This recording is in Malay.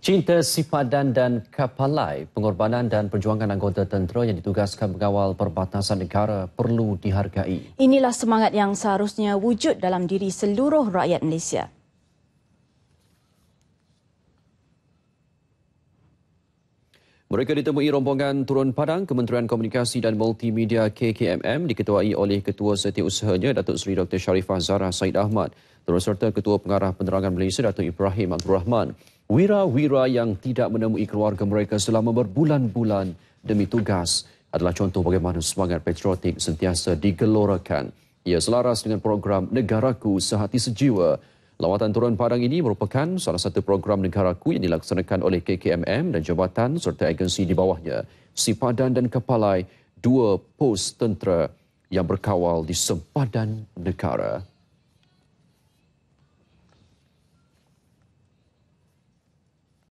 Cinta Sipadan dan Kapalai, pengorbanan dan perjuangan anggota tentera yang ditugaskan mengawal perbatasan negara perlu dihargai. Inilah semangat yang seharusnya wujud dalam diri seluruh rakyat Malaysia. Mereka ditemui rombongan turun padang Kementerian Komunikasi dan Multimedia KKMM diketuai oleh Ketua Setiausahanya Datuk Seri Dr. Sharifah Zara Said Ahmad, terus serta Ketua Pengarah Penerangan Malaysia Datuk Ibrahim Abdul Rahman. Wira-wira yang tidak menemui keluarga mereka selama berbulan-bulan demi tugas adalah contoh bagaimana semangat patriotik sentiasa digelorakan. Ia selaras dengan program Negaraku Sehati Sejiwa. Lawatan Turun Padang ini merupakan salah satu program Negaraku yang dilaksanakan oleh KKMM dan jabatan serta agensi di bawahnya. Sipadan dan Kepalai, dua pos tentera yang berkawal di sempadan negara.